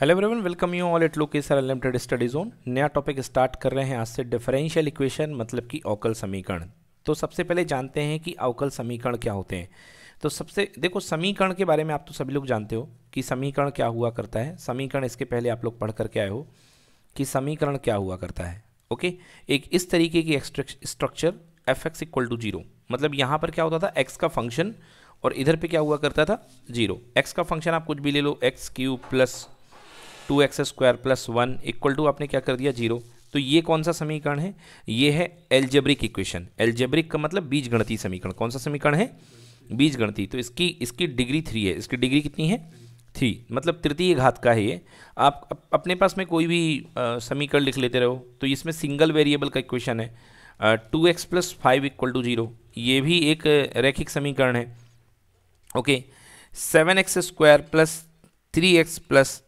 hello everyone welcome you all it लोकेसर unlimited study zone नया topic start कर रहे हैं आज से डिफरेंशियल इक्वेशन मतलब कि अवकल समीकरण तो सबसे पहले जानते हैं कि अवकल समीकरण क्या होते हैं तो सबसे देखो समीकरण के बारे में आप तो सभी लोग जानते हो कि समीकरण क्या हुआ करता है समीकरण इसके पहले आप लोग पढ़ करके आए हो कि समीकरण क्या हुआ करता है ओके एक इस तरीके की structure F X equal to zero मतलब यहाँ पर क्या होता था एक्स का फंक्शन और इधर पे क्या हुआ करता था जीरो एक्स का फंक्शन आप कुछ भी ले लो X cube plus two X square plus one equal to आपने क्या कर दिया जीरो तो ये कौन सा समीकरण है ये है एल्जेब्रिक इक्वेशन एल्जेब्रिक का मतलब बीज गणती समीकरण कौन सा समीकरण है बीज गणती तो इसकी इसकी डिग्री थ्री है इसकी डिग्री कितनी है थ्री मतलब तृतीय घात का है ये आप अपने पास में कोई भी समीकरण लिख लेते रहो तो इसमें सिंगल वेरिएबल का इक्वेशन है two X plus five equal to zero ये भी एक रैखिक समीकरण है okay seven X square plus three X plus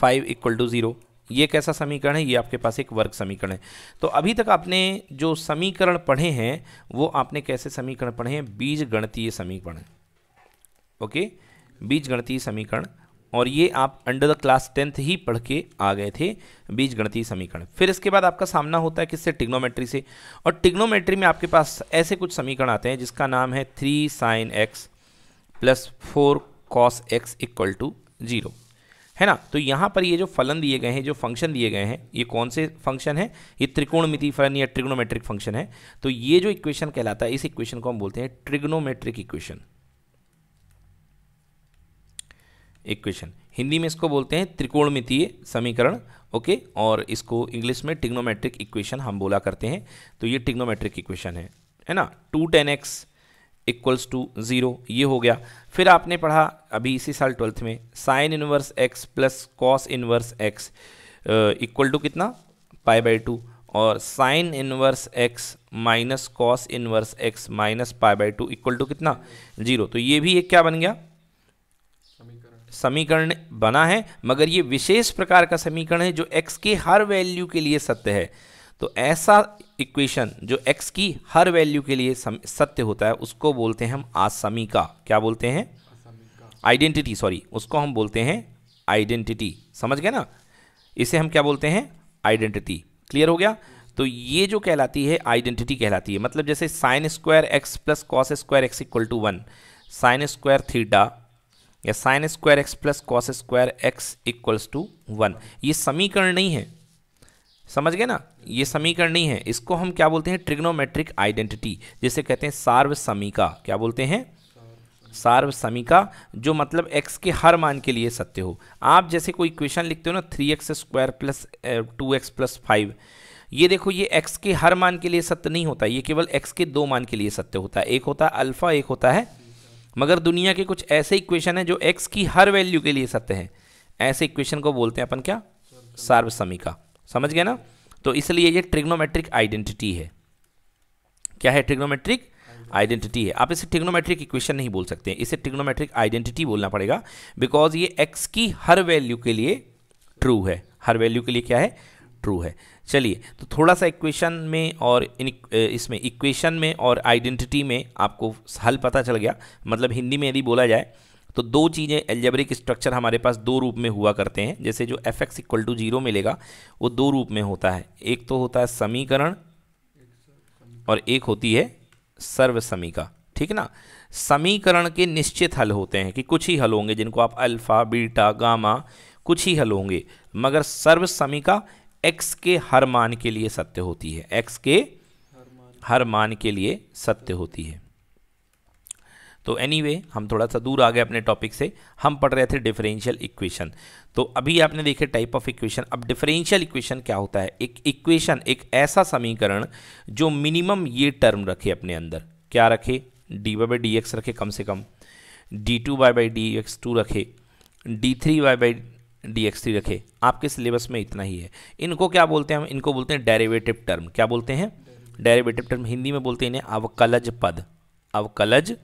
five equal to zero ये कैसा समीकरण है ये आपके पास एक वर्ग समीकरण है तो अभी तक आपने जो समीकरण पढ़े हैं वो आपने कैसे समीकरण पढ़े हैं बीज गणतीय समीकरण ओके बीज गणतीय समीकरण और ये आप अंडर द क्लास टेंथ ही पढ़ के आ गए थे बीज गणतीय समीकरण फिर इसके बाद आपका सामना होता है किससे टिग्नोमेट्री से और टिग्नोमेट्री में आपके पास ऐसे कुछ समीकरण आते हैं जिसका नाम है three sine X plus four cos X equal to zero है ना तो यहाँ पर ये जो फलन दिए गए हैं जो फंक्शन दिए गए हैं ये कौन से फंक्शन है ये त्रिकोणमिति फलन या ट्रिग्नोमेट्रिक फंक्शन है तो ये जो इक्वेशन कहलाता है इस इक्वेशन को हम बोलते हैं ट्रिग्नोमेट्रिक इक्वेशन इक्वेशन हिंदी में इसको बोलते हैं त्रिकोणमितीय समीकरण ओके और इसको इंग्लिश में टिग्नोमेट्रिक इक्वेशन हम बोला करते हैं तो ये टिग्नोमेट्रिक इक्वेशन है है ना two tan X equals to zero ये हो गया फिर आपने पढ़ा अभी इसी साल ट्वेल्थ में sine inverse X plus cos inverse X equal to कितना पाई बाई टू और sine inverse X minus cos inverse X minus pi by two equal to कितना जीरो तो ये भी एक क्या बन गया समीकरण बना है मगर ये विशेष प्रकार का समीकरण है जो एक्स के हर वैल्यू के लिए सत्य है तो ऐसा इक्वेशन जो x की हर वैल्यू के लिए सत्य होता है उसको बोलते हैं हम आसमिका क्या बोलते हैं आइडेंटिटी सॉरी उसको हम बोलते हैं आइडेंटिटी समझ गए ना इसे हम क्या बोलते हैं आइडेंटिटी क्लियर हो गया तो ये जो कहलाती है आइडेंटिटी कहलाती है मतलब जैसे sine square X plus cos square X equal to one sine square theta या sine square X plus cos square X equals to one ये समीकरण नहीं है समझ गए ना ये समीकरण नहीं है इसको हम क्या बोलते हैं ट्रिग्नोमेट्रिक आइडेंटिटी जिसे कहते हैं सार्वसमिका क्या बोलते हैं सार्वसमिका जो मतलब x के हर मान के लिए सत्य हो आप जैसे कोई क्वेश्चन लिखते हो ना three X square plus two X plus five ये देखो ये x के हर मान के लिए सत्य नहीं होता ये केवल x के दो मान के लिए सत्य होता है एक होता है अल्फ़ा एक होता है मगर दुनिया के कुछ ऐसे इक्वेशन हैं जो x की हर वैल्यू के लिए सत्य हैं ऐसे इक्वेशन को बोलते हैं अपन क्या सार्वसमिका समझ गए ना तो इसलिए ये ट्रिग्नोमेट्रिक आइडेंटिटी है क्या है ट्रिग्नोमेट्रिक आइडेंटिटी है आप इसे ट्रिग्नोमेट्रिक इक्वेशन नहीं बोल सकते हैं इसे ट्रिग्नोमेट्रिक आइडेंटिटी बोलना पड़ेगा बिकॉज ये एक्स की हर वैल्यू के लिए ट्रू है हर वैल्यू के लिए क्या है ट्रू है चलिए तो थोड़ा सा इक्वेशन में और इन इसमें इक्वेशन में और आइडेंटिटी में आपको हल पता चल गया मतलब हिंदी में यदि बोला जाए तो दो चीज़ें एल्जेब्रिक स्ट्रक्चर हमारे पास दो रूप में हुआ करते हैं जैसे जो F X equal to zero मिलेगा वो दो रूप में होता है एक तो होता है समीकरण और एक होती है सर्व समीका ठीक ना समीकरण के निश्चित हल होते हैं कि कुछ ही हल होंगे जिनको आप अल्फ़ा बीटा गामा कुछ ही हल होंगे मगर सर्व समीका एक्स के हर मान के लिए सत्य होती है एक्स के हर मान के लिए सत्य होती है तो एनीवे anyway, हम थोड़ा सा दूर आ गए अपने टॉपिक से हम पढ़ रहे थे डिफरेंशियल इक्वेशन तो अभी आपने देखे टाइप ऑफ इक्वेशन अब डिफरेंशियल इक्वेशन क्या होता है एक इक्वेशन एक ऐसा समीकरण जो मिनिमम ये टर्म रखे अपने अंदर क्या रखे D Y by D X रखे कम से कम D two Y by D x two रखे D three Y by D X three रखे आपके सिलेबस में इतना ही है इनको क्या बोलते हैं हम इनको बोलते हैं डेरिवेटिव टर्म क्या बोलते हैं डेरिवेटिव टर्म हिंदी में बोलते हैं इन्हें अवकलज पद अवकलज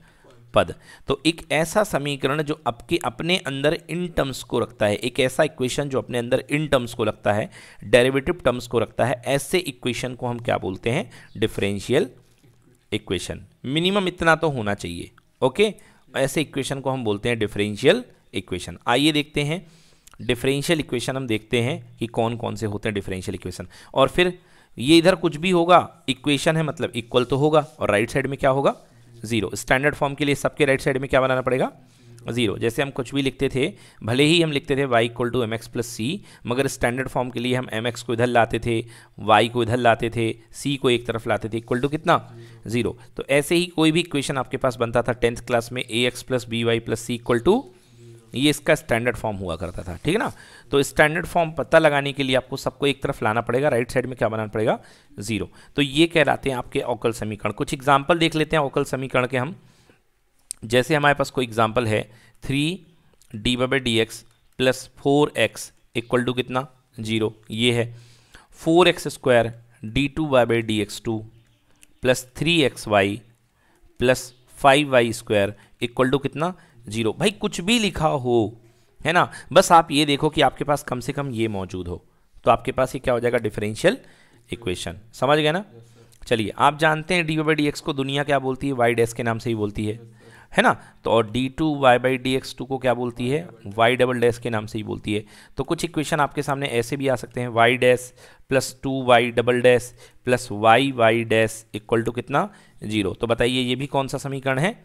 पद तो एक ऐसा समीकरण जो आपके अपने अंदर इन टर्म्स को रखता है एक ऐसा इक्वेशन जो अपने अंदर इन टर्म्स को रखता है डेरिवेटिव टर्म्स को रखता है ऐसे इक्वेशन को हम क्या बोलते हैं डिफरेंशियल इक्वेशन मिनिमम इतना तो होना चाहिए ओके ऐसे इक्वेशन को हम बोलते हैं डिफरेंशियल इक्वेशन आइए देखते हैं डिफरेंशियल इक्वेशन हम देखते हैं कि कौन कौन से होते हैं डिफरेंशियल इक्वेशन और फिर ये इधर कुछ भी होगा इक्वेशन है मतलब इक्वल तो होगा और राइट right साइड में क्या होगा जीरो स्टैंडर्ड फॉर्म के लिए सबके राइट साइड में क्या बनाना पड़ेगा जीरो जैसे हम कुछ भी लिखते थे भले ही हम लिखते थे Y equal to M X plus C मगर स्टैंडर्ड फॉर्म के लिए हम एम एक्स को इधर लाते थे वाई को इधर लाते थे सी को एक तरफ लाते थे इक्वल टू कितना जीरो तो ऐसे ही कोई भी इक्वेशन आपके पास बनता था टेंथ क्लास में A X plus B Y plus C equal to ये इसका स्टैंडर्ड फॉर्म हुआ करता था ठीक है ना तो स्टैंडर्ड फॉर्म पता लगाने के लिए आपको सबको एक तरफ लाना पड़ेगा राइट साइड में क्या बनाना पड़ेगा जीरो तो ये कहलाते हैं आपके ओकल समीकरण कुछ एग्जाम्पल देख लेते हैं ओकल समीकरण के हम जैसे हमारे पास कोई एग्जाम्पल है three D by D X plus four X equal to कितना जीरो ये है four X square D two by by D x two plus three X Y plus five Y square equal to कितना zero भाई कुछ भी लिखा हो है ना बस आप ये देखो कि आपके पास कम से कम ये मौजूद हो तो आपके पास ये क्या हो जाएगा डिफरेंशियल इक्वेशन समझ गए ना चलिए आप जानते हैं D Y by D X को दुनिया क्या बोलती है वाई डैस के नाम से ही बोलती है है ना तो और d two Y by D x two को क्या बोलती है वाई डबल डैस के नाम से ही बोलती है तो कुछ इक्वेशन आपके सामने ऐसे भी आ सकते हैं y dash plus two y double dash plus y y dash equal to कितना जीरो तो बताइए ये भी कौन सा समीकरण है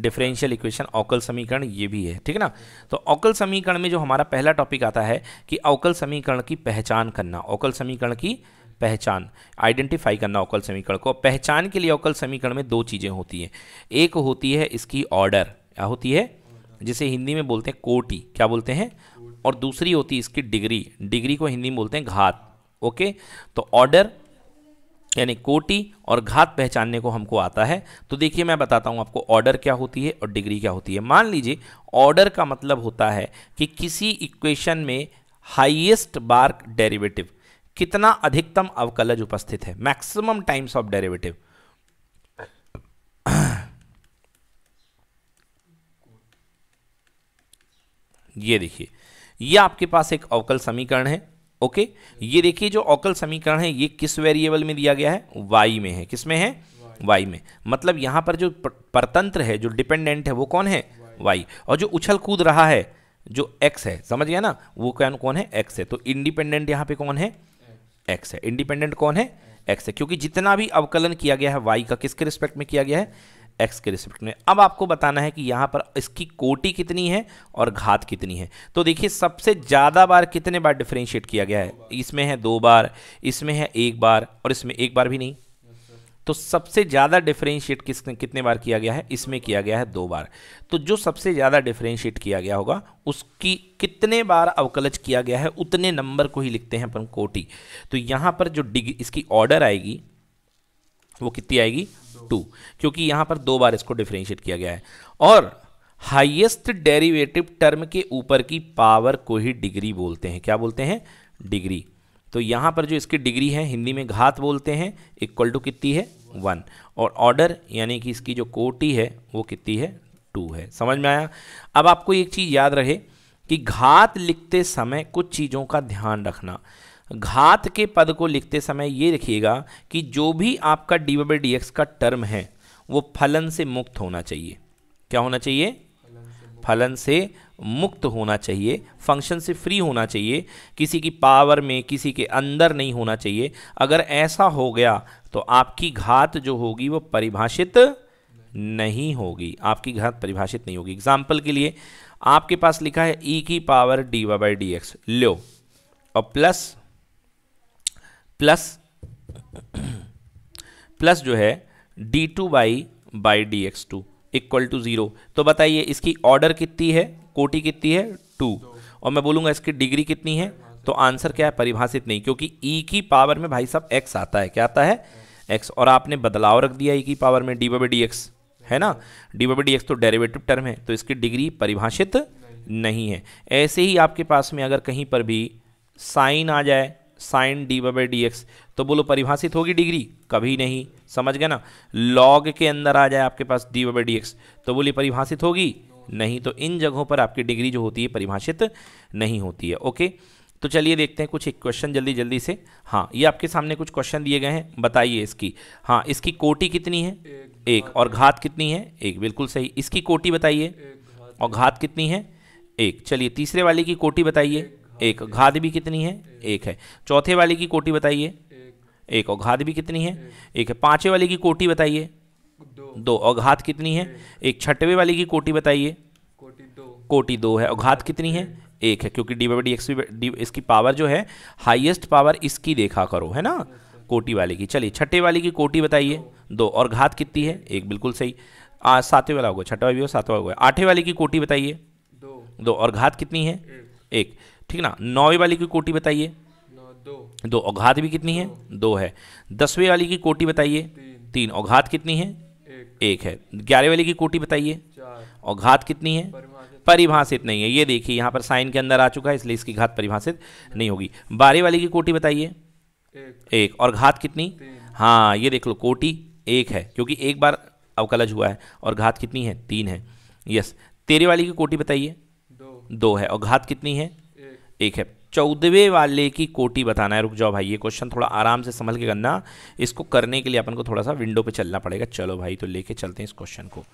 डिफरेंशियल इक्वेशन अवकल समीकरण ये भी है ठीक है ना तो अवकल समीकरण में जो हमारा पहला टॉपिक आता है कि अवकल समीकरण की पहचान करना अवकल समीकरण की पहचान आइडेंटिफाई करना अवकल समीकरण को पहचान के लिए अवकल समीकरण में दो चीज़ें होती हैं एक होती है इसकी ऑर्डर क्या होती है जिसे हिंदी में बोलते हैं कोटी क्या बोलते हैं और दूसरी होती है इसकी डिग्री डिग्री को हिंदी में बोलते हैं घात ओके तो ऑर्डर यानी कोटि और घात पहचानने को हमको आता है तो देखिए मैं बताता हूँ आपको ऑर्डर क्या होती है और डिग्री क्या होती है मान लीजिए ऑर्डर का मतलब होता है कि किसी इक्वेशन में हाइएस्ट बार डेरिवेटिव कितना अधिकतम अवकलज उपस्थित है मैक्सिमम टाइम्स ऑफ डेरिवेटिव ये देखिए ये आपके पास एक अवकल समीकरण है ओके ये देखिए जो ऑकल समीकरण है ये किस वेरिएबल में दिया गया है वाई में है किस में है वाई में मतलब यहाँ पर जो परतंत्र है जो डिपेंडेंट है वो कौन है वाई और जो उछल कूद रहा है जो एक्स है समझ गया ना वो कौन कौन है एक्स है तो इंडिपेंडेंट यहाँ पे कौन है एक्स है इंडिपेंडेंट कौन है एक्स है क्योंकि जितना भी अवकलन किया गया है वाई का किसके रिस्पेक्ट में किया गया है एक्स के रिस्पेक्ट में अब आपको बताना है कि यहाँ पर इसकी कोटी कितनी है और घात कितनी है तो देखिए सबसे ज़्यादा बार कितने बार डिफ्रेंशिएट किया गया है इसमें है दो बार इसमें है एक बार और इसमें एक बार भी नहीं तो सबसे ज़्यादा डिफ्रेंशिएट किस कितने बार किया गया है इसमें किया गया है दो बार तो जो सबसे ज़्यादा डिफ्रेंशिएट किया गया होगा उसकी कितने बार अवकलज किया गया है उतने नंबर को ही लिखते हैं अपन कोटी तो यहाँ पर जो डिग्री इसकी ऑर्डर आएगी वो कितनी आएगी टू क्योंकि यहाँ पर दो बार इसको डिफ्रेंशिएट किया गया है और हाईएस्ट डेरिवेटिव टर्म के ऊपर की पावर को ही डिग्री बोलते हैं क्या बोलते हैं डिग्री तो यहाँ पर जो इसकी डिग्री है हिंदी में घात बोलते हैं इक्वल टू कितनी है वन और ऑर्डर यानी कि इसकी जो कोटी है वो कितनी है टू है समझ में आया अब आपको एक चीज़ याद रहे कि घात लिखते समय कुछ चीज़ों का ध्यान रखना घात के पद को लिखते समय ये लिखिएगा कि जो भी आपका डी बाई डी एक्स का टर्म है वो फलन से मुक्त होना चाहिए क्या होना चाहिए फलन से मुक्त होना चाहिए फंक्शन से फ्री होना चाहिए किसी की पावर में किसी के अंदर नहीं होना चाहिए अगर ऐसा हो गया तो आपकी घात जो होगी वो परिभाषित नहीं होगी आपकी घात परिभाषित नहीं होगी एग्जाम्पल के लिए आपके पास लिखा है ई e की power d Y by D x लो और प्लस प्लस प्लस जो है d two by by D x two equal to zero तो बताइए इसकी ऑर्डर कितनी है कोटी कितनी है टू और मैं बोलूँगा इसकी डिग्री कितनी है तो आंसर क्या है परिभाषित नहीं क्योंकि ई e की पावर में भाई साहब एक्स आता है क्या आता है एक्स और आपने बदलाव रख दिया ई e की पावर में डी बाई डी एक्स है ना डी बाई डी एक्स तो डेरिवेटिव टर्म है तो इसकी डिग्री परिभाषित नहीं है ऐसे ही आपके पास में अगर कहीं पर भी साइन आ जाए sine d by D x तो बोलो परिभाषित होगी डिग्री कभी नहीं समझ गए ना लॉग के अंदर आ जाए आपके पास डी बाई डी एक्स तो बोलिए परिभाषित होगी नहीं तो इन जगहों पर आपकी डिग्री जो होती है परिभाषित नहीं होती है ओके तो चलिए देखते हैं कुछ एक क्वेश्चन जल्दी जल्दी से हाँ ये आपके सामने कुछ क्वेश्चन दिए गए हैं बताइए इसकी हाँ इसकी कोटी कितनी है एक, एक और घात कितनी है एक बिल्कुल सही इसकी कोटी बताइए और घात कितनी है एक चलिए तीसरे वाले की कोटी बताइए एक घात भी कितनी है एक है चौथे वाले की कोटी बताइए एक और घात भी कितनी है एक है पांचवे वाले की कोटी बताइए दो और घात कितनी है एक छठवे वाले की कोटी बताइए कोटी दो है और घात कितनी है एक है क्योंकि डी बाई डी एक्स इसकी पावर जो है हाईएस्ट पावर इसकी देखा करो है ना कोटी वाले की चलिए छठे वाले की कोटी बताइए दो और घात कितनी है एक बिल्कुल सही सातवें वाला होगा छठवा भी हो सातवा होगा आठवें वाले की कोटी बताइए दो और घात कितनी है एक ठीक ना नौवे वाली की कोटी बताइए दो दो औघात भी कितनी है दो है दसवें वाली की कोटी बताइए तीन औघात कितनी है एक है ग्यारह वाली की कोटी बताइए और घात कितनी है परिभाषित नहीं है ये देखिए यहाँ पर साइन के अंदर आ चुका है इसलिए इसकी घात परिभाषित नहीं होगी बारह वाली की कोटी बताइए एक।, और घात कितनी हाँ ये देख लो कोटी एक है क्योंकि एक बार अवकलज हुआ है और घात कितनी है तीन है यस तेरह वाली की कोटी बताइए दो है और घात कितनी है एक है चौदहवें वाले की कोटी बताना है रुक जाओ भाई ये क्वेश्चन थोड़ा आराम से संभल के करना इसको करने के लिए अपन को थोड़ा सा विंडो पे चलना पड़ेगा चलो भाई तो लेके चलते हैं इस क्वेश्चन को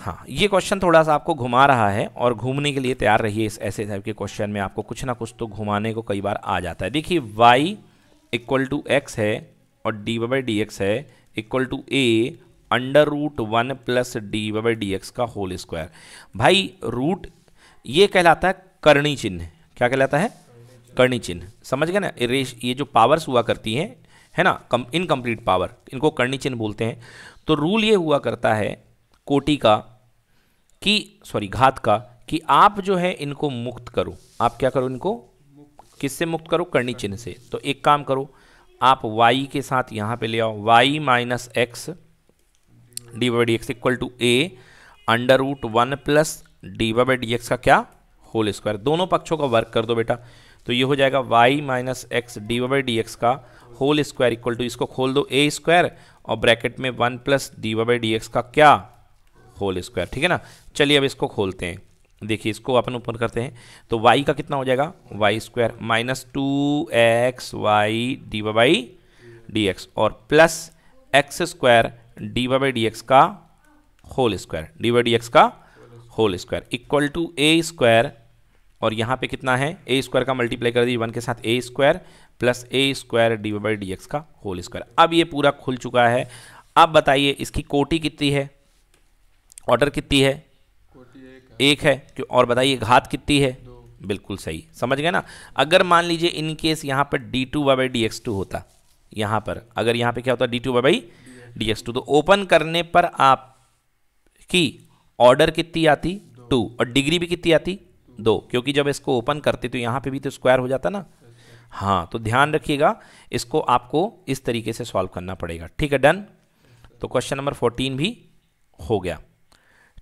हाँ ये क्वेश्चन थोड़ा सा आपको घुमा रहा है और घूमने के लिए तैयार रहिए इस ऐसे टाइप के क्वेश्चन में आपको कुछ ना कुछ तो घुमाने को कई बार आ जाता है देखिए वाई इक्वल टू एक्स है और डी बाई डी एक्स है equal to a under root one plus d by D x का होल स्क्वायर भाई रूट ये कहलाता है करणी चिन्ह क्या कहलाता है करणी चिन्ह समझ गए ना रेश ये जो पावर्स हुआ करती हैं है ना कम इनकम्प्लीट पावर इनको करणी चिन्ह बोलते हैं तो रूल ये हुआ करता है कोटि का कि सॉरी घात का कि आप जो है इनको मुक्त करो आप क्या करो इनको किससे मुक्त करो करणी चिन्ह से तो एक काम करो आप y के साथ यहाँ पे ले आओ y minus x d by D x equal to a under root one plus d by D x का क्या होल स्क्वायर दोनों पक्षों का वर्क कर दो बेटा तो ये हो जाएगा y minus x d y d x का होल स्क्वायर इक्वल टू इसको खोल दो ए स्क्वायर और ब्रैकेट में one plus d y d x का क्या होल स्क्वायर ठीक है ना चलिए अब इसको खोलते हैं देखिए इसको अपन ओपन करते हैं तो y का कितना हो जाएगा y square minus two x y d y d x और plus x square d y d x का whole square d y d x का whole square equal to a square और यहाँ पे कितना है ए स्क्वायर का मल्टीप्लाई कर दीजिए वन के साथ a square plus a square d by D x का होल स्क्वायर अब ये पूरा खुल चुका है अब बताइए इसकी कोटि कितनी है ऑर्डर कितनी है एक, है क्यों और बताइए घात कितनी है बिल्कुल सही समझ गए ना अगर मान लीजिए इन केस यहाँ पर d two by D x two होता यहाँ पर अगर यहाँ पे क्या होता d two by D x two तो ओपन करने पर आप की ऑर्डर कितनी आती टू और डिग्री भी कितनी आती दो क्योंकि जब इसको ओपन करते तो यहाँ पे भी तो स्क्वायर हो जाता ना हाँ तो ध्यान रखिएगा इसको आपको इस तरीके से सॉल्व करना पड़ेगा ठीक है डन तो क्वेश्चन नंबर फोर्टीन भी हो गया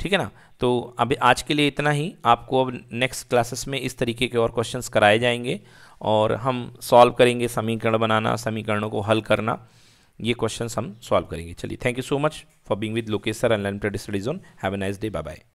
ठीक है ना तो अभी आज के लिए इतना ही आपको अब नेक्स्ट क्लासेस में इस तरीके के और क्वेश्चंस कराए जाएंगे और हम सॉल्व करेंगे समीकरण बनाना समीकरणों को हल करना ये क्वेश्चंस हम सॉल्व करेंगे चलिए thank you so much for being with Lokesh sir and learn studies on have a nice day bye bye